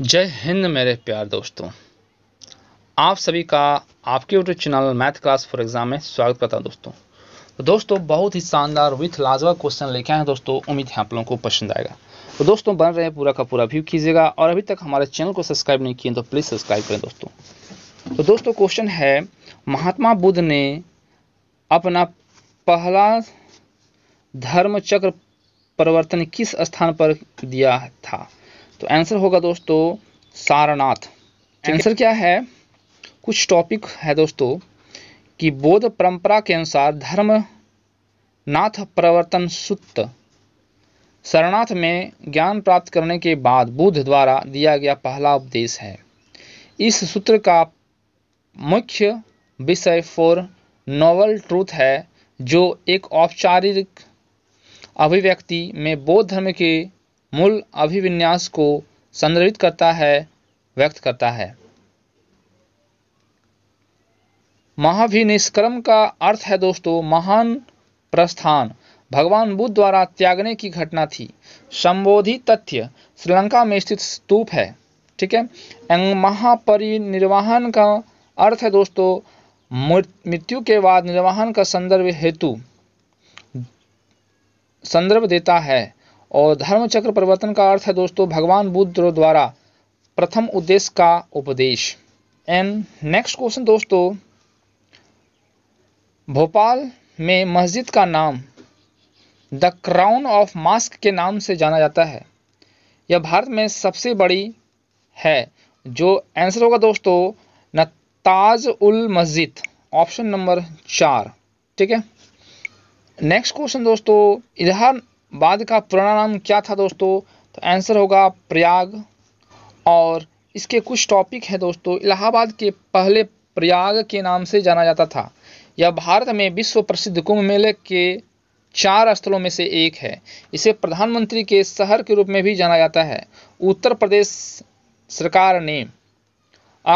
जय हिंद मेरे प्यार दोस्तों आप सभी का आपके YouTube channel math class for exam में स्वागत करता हूं दोस्तों तो दोस्तों बहुत ही शानदार विथ लाजवाब क्वेश्चन लेके आए दोस्तों उम्मीद है आप लोगों को पसंद आएगा तो दोस्तों बन रहे हैं पूरा का पूरा व्यू कीजिएगा और अभी तक हमारे चैनल को सब्सक्राइब नहीं किए तो प्लीज़ सब्सक्राइब करें दोस्तों तो दोस्तों क्वेश्चन है महात्मा बुद्ध ने अपना पहला धर्म चक्र प्रवर्तन किस स्थान पर दिया था तो आंसर होगा दोस्तों सारनाथ आंसर क्या है कुछ टॉपिक है दोस्तों कि बौद्ध परंपरा के अनुसार धर्म नाथ प्रवर्तन सूत्र शरणार्थ में ज्ञान प्राप्त करने के बाद बुद्ध द्वारा दिया गया पहला उपदेश है इस सूत्र का मुख्य विषय फॉर नोवल ट्रूथ है जो एक औपचारिक अभिव्यक्ति में बौद्ध धर्म के मूल अभिविन्यास को संदर्भित करता है व्यक्त करता है महाभिनिष्क्रम का अर्थ है दोस्तों महान प्रस्थान भगवान बुद्ध द्वारा त्यागने की घटना थी संबोधि तथ्य श्रीलंका में स्थित स्तूप है ठीक है महापरिनिर्वाहन का अर्थ है दोस्तों मृत्यु के बाद निर्वाहन का संदर्भ हेतु संदर्भ देता है और धर्मचक्र प्रवर्तन का अर्थ है दोस्तों भगवान बुद्ध द्वारा प्रथम उद्देश्य का उपदेश एंड नेक्स्ट क्वेश्चन दोस्तों भोपाल में मस्जिद का नाम द क्राउन ऑफ मास्क के नाम से जाना जाता है यह भारत में सबसे बड़ी है जो आंसर होगा दोस्तों नताज उल मस्जिद ऑप्शन नंबर चार ठीक है नेक्स्ट क्वेश्चन दोस्तों इलाहाबाद का पुराना नाम क्या था दोस्तों तो आंसर होगा प्रयाग और इसके कुछ टॉपिक है दोस्तों इलाहाबाद के पहले प्रयाग के नाम से जाना जाता था यह भारत में विश्व प्रसिद्ध कुंभ मेले के चार स्थलों में से एक है इसे प्रधानमंत्री के शहर के रूप में भी जाना जाता है उत्तर प्रदेश सरकार ने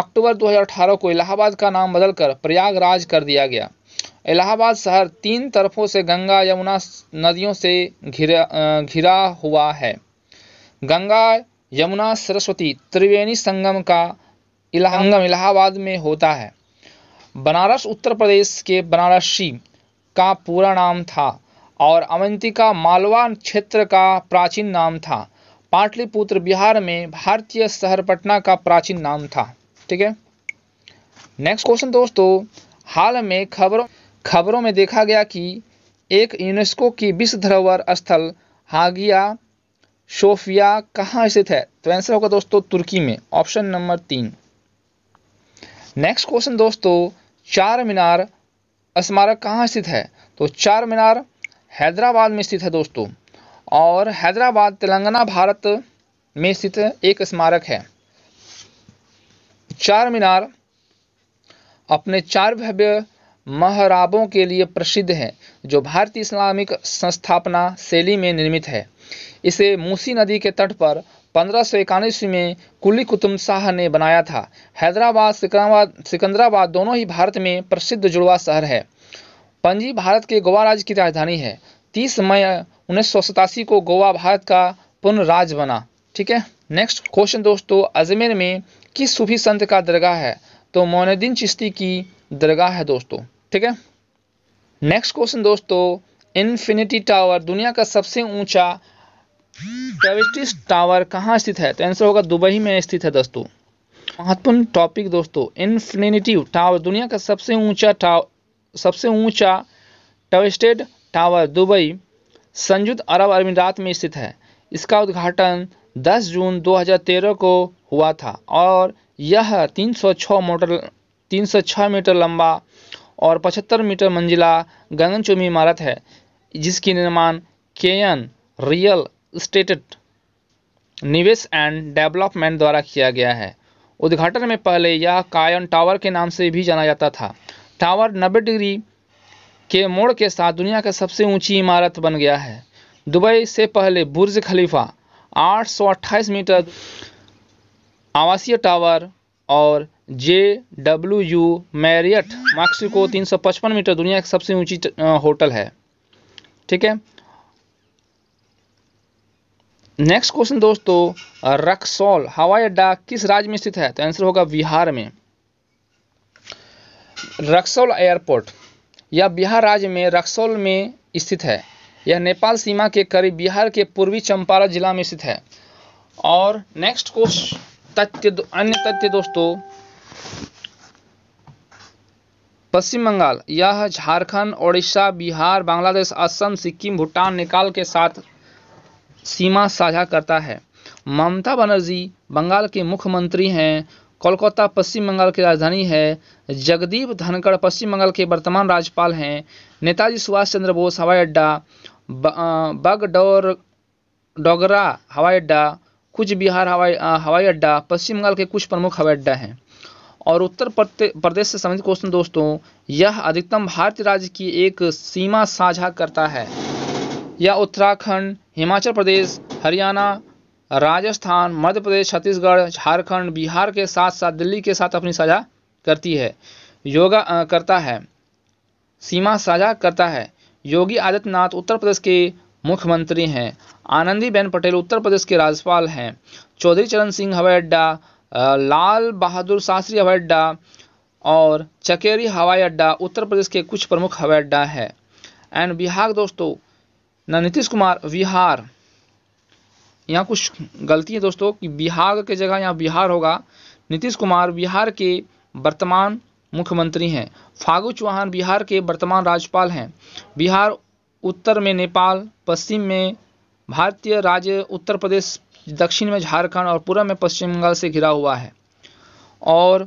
अक्टूबर 2018 को इलाहाबाद का नाम बदलकर प्रयागराज कर दिया गया इलाहाबाद शहर तीन तरफों से गंगा यमुना नदियों से घिरा घिरा हुआ है गंगा यमुना सरस्वती त्रिवेणी संगम का संगम इलाहाबाद में होता है बनारस उत्तर प्रदेश के बनारसी का पूरा नाम था और अवंतिका मालवा क्षेत्र का प्राचीन नाम था पाटलिपुत्र बिहार में भारतीय शहर पटना का प्राचीन नाम था ठीक है नेक्स्ट क्वेश्चन दोस्तों हाल में खबरों खबरों में देखा गया कि एक यूनेस्को की विश्व धरोहर स्थल हागिया सोफिया कहाँ स्थित है तो आंसर होगा दोस्तों तुर्की में ऑप्शन नंबर तीन नेक्स्ट क्वेश्चन दोस्तों चार मीनार स्मारक कहाँ स्थित है तो चार मीनार हैदराबाद में स्थित है दोस्तों और हैदराबाद तेलंगाना भारत में स्थित एक स्मारक है चार मीनार अपने चार भव्य महराबों के लिए प्रसिद्ध है जो भारतीय इस्लामिक संस्थापना शैली में निर्मित है इसे मूसी नदी के तट पर पंद्रह सौ इक्यानवे ईस्वी में कुली कुतुब शाह ने बनाया था हैदराबाद सिकंदराबाद सिकंदराबाद दोनों ही भारत में प्रसिद्ध जुड़वा शहर है पंजी भारत के गोवा राज्य की राजधानी है तीस मई उन्नीस को गोवा भारत का पुनः राज्य बना ठीक है नेक्स्ट क्वेश्चन दोस्तों अजमेर में किस सूफी संत का दरगाह है तो मोनुद्दीन चिश्ती की दरगाह है दोस्तों ठीक है नेक्स्ट क्वेश्चन दोस्तों इन्फिनिटी टावर दुनिया का सबसे ऊंचा ट्रेविटिस टावर कहाँ स्थित है तो आंसर होगा दुबई में स्थित है दोस्तों महत्वपूर्ण टॉपिक दोस्तों इन्फिनिटी टावर दुनिया का सबसे ऊंचा टावर सबसे ऊंचा ट्रविस्टेड टावर दुबई संयुक्त अरब अमीरात में स्थित है इसका उद्घाटन 10 जून 2013 को हुआ था और यह 306 मोटर 306 मीटर लंबा और 75 मीटर मंजिला गगनचुंबी इमारत है जिसकी निर्माण केयन रियल स्टेट निवेश एंड डेवलपमेंट द्वारा किया गया है उद्घाटन में पहले यह कायन टावर के नाम से भी जाना जाता था टावर नब्बे डिग्री के मोड़ के साथ दुनिया का सबसे ऊंची इमारत बन गया है दुबई से पहले बुर्ज खलीफा आठ मीटर आवासीय टावर और जे डब्ल्यू यू मैरियट मैक्सिको 355 मीटर दुनिया की सबसे ऊंची होटल है ठीक है नेक्स्ट क्वेश्चन दोस्तों रक्सौल हवाई अड्डा किस राज्य में स्थित है तो आंसर होगा बिहार में रक्सौल एयरपोर्ट यह बिहार राज्य में रक्सौल में स्थित है यह नेपाल सीमा के करीब बिहार के पूर्वी चंपारण जिला में स्थित है और नेक्स्ट क्वेश्चन तथ्य अन्य तथ्य दोस्तों पश्चिम बंगाल यह झारखंड ओडिशा बिहार बांग्लादेश असम सिक्किम भूटान नेपाल के साथ सीमा साझा करता है ममता बनर्जी बंगाल के मुख्यमंत्री हैं कोलकाता पश्चिम बंगाल की राजधानी है जगदीप धनखड़ पश्चिम बंगाल के वर्तमान राज्यपाल हैं नेताजी सुभाष चंद्र बोस हवाई अड्डा बगडोर डोगरा हवाई अड्डा कुछ बिहार हवाई हवाई अड्डा पश्चिम बंगाल के कुछ प्रमुख हवाई अड्डा हैं और उत्तर प्रदेश से संबंधित क्वेश्चन दोस्तों यह अधिकतम भारतीय राज्य की एक सीमा साझा करता है यह उत्तराखंड हिमाचल प्रदेश हरियाणा राजस्थान मध्य प्रदेश छत्तीसगढ़ झारखंड बिहार के साथ साथ दिल्ली के साथ अपनी साझा करती है योगा करता है सीमा साझा करता है योगी आदित्यनाथ उत्तर प्रदेश के मुख्यमंत्री हैं आनंदीबेन पटेल उत्तर प्रदेश के राज्यपाल हैं चौधरी चरण सिंह हवाई अड्डा लाल बहादुर शास्त्री हवाई अड्डा और चकेरी हवाई अड्डा उत्तर प्रदेश के कुछ प्रमुख हवाई अड्डा है एंड बिहार दोस्तों नीतीश कुमार बिहार यहाँ कुछ गलती है दोस्तों कि बिहार के जगह यहाँ बिहार होगा नीतीश कुमार बिहार के वर्तमान मुख्यमंत्री हैं फागू चौहान बिहार के वर्तमान राज्यपाल हैं बिहार उत्तर में नेपाल पश्चिम में भारतीय राज्य उत्तर प्रदेश दक्षिण में झारखंड और पूर्व में पश्चिम बंगाल से घिरा हुआ है और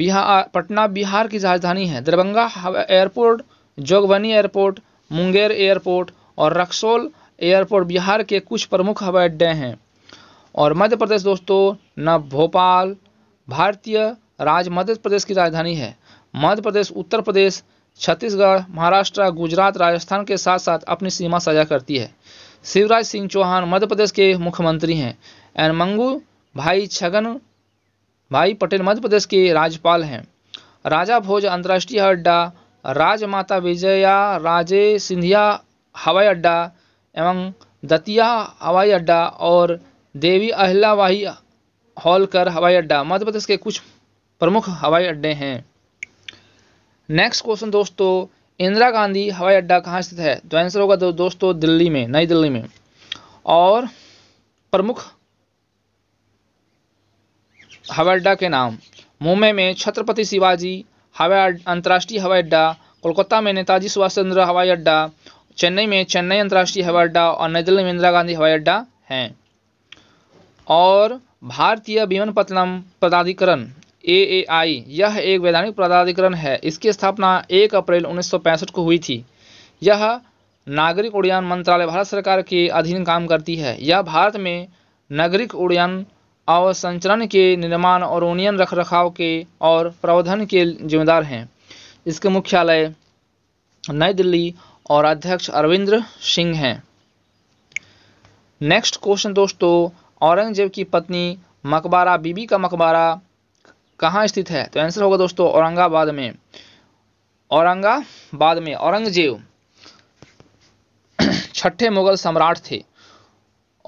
बिहार पटना बिहार की राजधानी है Darbhanga airport Jogbani airport Munger airport और रक्सोल एयरपोर्ट बिहार के कुछ प्रमुख हवाई अड्डे हैं और मध्य प्रदेश दोस्तों न भोपाल भारतीय राज्य मध्य प्रदेश की राजधानी है मध्य प्रदेश उत्तर प्रदेश छत्तीसगढ़ महाराष्ट्र गुजरात राजस्थान के साथ साथ अपनी सीमा साझा करती है शिवराज सिंह चौहान मध्य प्रदेश के मुख्यमंत्री हैं एंड मंगू भाई छगन भाई पटेल मध्य प्रदेश के राज्यपाल हैं राजा भोज अंतर्राष्ट्रीय अड्डा राजमाता विजया राजे सिंधिया हवाई अड्डा एवं दतिया हवाई अड्डा और देवी अहिलावाही हॉलकर हवाई अड्डा मध्य प्रदेश के कुछ प्रमुख हवाई अड्डे हैं नेक्स्ट क्वेश्चन दोस्तों इंदिरा गांधी हवाई अड्डा कहाँ स्थित है तो आंसर होगा दो, दोस्तों दिल्ली में नई दिल्ली में और प्रमुख हवाई अड्डा के नाम मुंबई में छत्रपति शिवाजी हवाई अंतर्राष्ट्रीय हवाई अड्डा कोलकाता में नेताजी सुभाष चंद्र हवाई अड्डा चेन्नई में चेन्नई अंतर्राष्ट्रीय हवाई अड्डा और नई दिल्ली में इंदिरा गांधी हवाई अड्डा हैं और भारतीय विमानपत्तनम प्राधिकरण एएआई यह एक वैधानिक प्राधिकरण है इसकी स्थापना 1 अप्रैल 1965 को हुई थी यह नागरिक उड्डयन मंत्रालय भारत सरकार के अधीन काम करती है यह भारत में नागरिक उड्डयन अवसंचरण के निर्माण और उन्नयन रख रखाव के और प्रबंधन के जिम्मेदार हैं इसके मुख्यालय नई दिल्ली और अध्यक्ष अरविंद सिंह हैं नेक्स्ट क्वेश्चन दोस्तों औरंगजेब की पत्नी मकबरा बीबी का मकबरा कहाँ स्थित है तो आंसर होगा दोस्तों औरंगाबाद में औरंगाबाद में औरंगजेब छठे मुगल सम्राट थे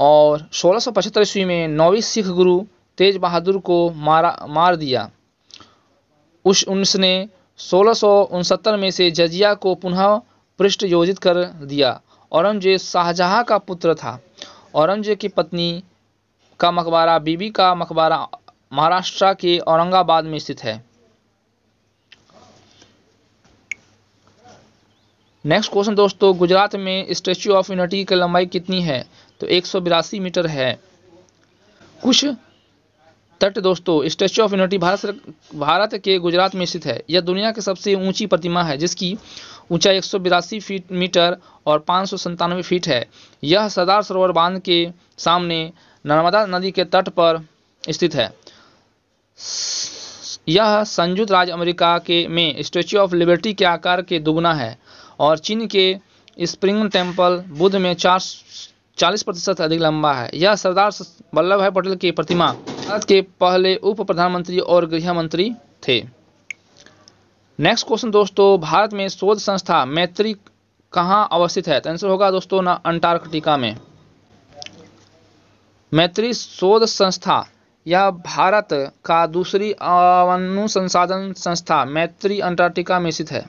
और 1675 ईस्वी में नौवीं सिख गुरु तेज बहादुर को मारा मार दिया उस उसने सोलह में से जजिया को पुनः पृष्ठ योजित कर दिया औरंगजेब शाहजहाँ का पुत्र था औरंगजेब की पत्नी का मकबरा बीबी का मकबरा महाराष्ट्र के औरंगाबाद में स्थित है नेक्स्ट क्वेश्चन दोस्तों गुजरात में स्टेच्यू ऑफ यूनिटी की लंबाई कितनी है तो एक मीटर है कुछ तट दोस्तों statue of unity Bharat Bharat के गुजरात में स्थित है यह दुनिया की सबसे ऊंची प्रतिमा है जिसकी ऊंचाई एक फीट मीटर और पाँच फीट है यह सरदार सरोवर बांध के सामने नर्मदा नदी के तट पर स्थित है यह संयुक्त राज्य अमेरिका के में स्टैच्यू ऑफ लिबर्टी के आकार के दुगुना है और चीन के स्प्रिंग टेम्पल बुद्ध में चार चालीस प्रतिशत अधिक लंबा है यह सरदार वल्लभ भाई पटेल की प्रतिमा भारत के पहले उप प्रधानमंत्री और गृह मंत्री थे नेक्स्ट क्वेश्चन दोस्तों भारत में शोध संस्था मैत्री कहाँ अवस्थित है आंसर तो होगा दोस्तों ना अंटार्कटिका में मैत्री शोध संस्था यह भारत का दूसरी अवन्यु संसाधन संस्था मैत्री अंटार्कटिका में स्थित है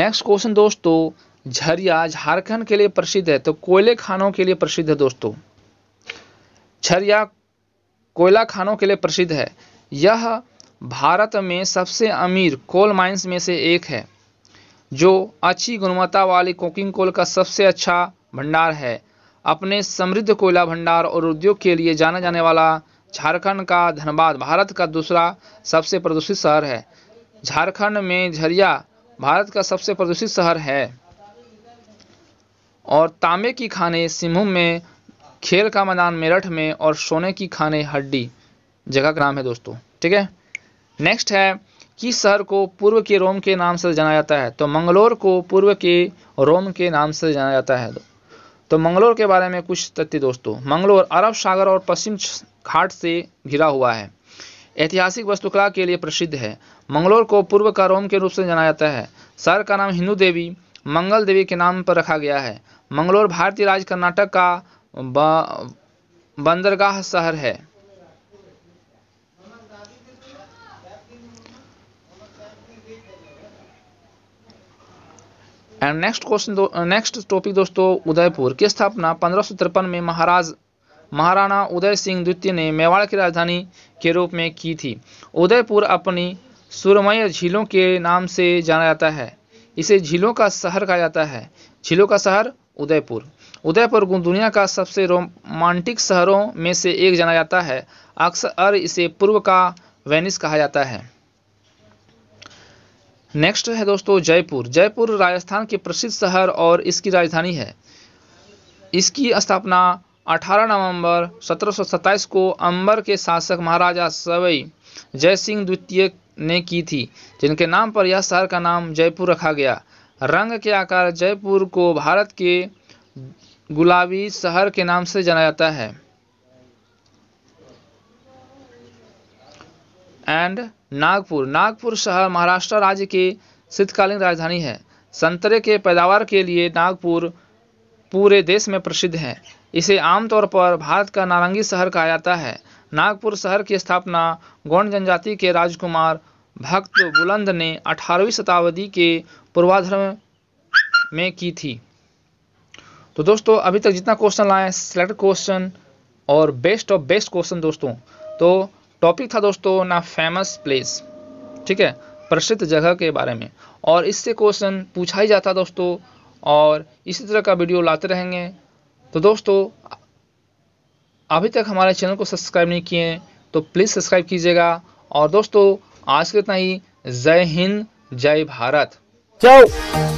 नेक्स्ट क्वेश्चन दोस्तों झरिया झारखंड के लिए प्रसिद्ध है तो कोयले खानों के लिए प्रसिद्ध है दोस्तों झरिया कोयला खानों के लिए प्रसिद्ध है यह भारत में सबसे अमीर कोल माइंस में से एक है जो अच्छी गुणवत्ता वाली कोकिंग कोल का सबसे अच्छा भंडार है अपने समृद्ध कोयला भंडार और उद्योग के लिए जाना जाने वाला झारखंड का धनबाद भारत का दूसरा सबसे प्रदूषित शहर है झारखंड में झरिया भारत का सबसे प्रदूषित शहर है और तांबे की खाने सिंहभूम में खेल का मैदान मेरठ में और सोने की खाने हड्डी जगह का नाम है दोस्तों ठीक है नेक्स्ट है किस शहर को पूर्व के रोम के नाम से जाना जाता है तो मंगलोर को पूर्व के रोम के नाम से जाना जाता है तो मंगलोर के बारे में कुछ तथ्य दोस्तों मंगलोर अरब सागर और पश्चिम घाट से घिरा हुआ है ऐतिहासिक वस्तुकला के लिए प्रसिद्ध है मंगलोर को पूर्व का रोम के रूप से जाना जाता है शहर का नाम हिंदू देवी मंगल देवी के नाम पर रखा गया है मंगलोर भारतीय राज्य कर्नाटक का बंदरगाह शहर है and next question next topic दोस्तों उदयपुर की स्थापना पंद्रह में महाराज महाराणा उदय सिंह द्वितीय ने मेवाड़ की राजधानी के रूप में की थी उदयपुर अपनी सुरमय झीलों के नाम से जाना जाता है इसे झीलों का शहर कहा जाता है झीलों का शहर उदयपुर उदयपुर दुनिया का सबसे रोमांटिक शहरों में से एक जाना जाता है अक्सर इसे पूर्व का वेनिस कहा जाता है नेक्स्ट है दोस्तों जयपुर जयपुर राजस्थान के प्रसिद्ध शहर और इसकी राजधानी है इसकी स्थापना 18 नवंबर सत्रह को अंबर के शासक महाराजा सवई जयसिंह द्वितीय ने की थी जिनके नाम पर यह शहर का नाम जयपुर रखा गया रंग के आकार जयपुर को भारत के गुलाबी शहर के नाम से जाना जाता है एंड नागपुर नागपुर शहर महाराष्ट्र राज्य की शीतकालीन राजधानी है संतरे के पैदावार के लिए नागपुर पूरे देश में प्रसिद्ध है इसे आमतौर पर भारत का नारंगी शहर कहा जाता है नागपुर शहर की स्थापना गौंड जनजाति के राजकुमार भक्त बुलंद ने 18वीं शताब्दी के पूर्वाधर में की थी तो दोस्तों अभी तक जितना क्वेश्चन लाए सेलेक्ट क्वेश्चन और बेस्ट ऑफ बेस्ट क्वेश्चन दोस्तों तो टॉपिक था दोस्तों ना फेमस प्लेस ठीक है प्रसिद्ध जगह के बारे में और इससे क्वेश्चन पूछा ही जाता दोस्तों और इसी तरह का वीडियो लाते रहेंगे तो दोस्तों अभी तक हमारे चैनल को सब्सक्राइब नहीं किए हैं तो प्लीज़ सब्सक्राइब कीजिएगा और दोस्तों आज के इतना ही जय हिंद जय भारत जाओ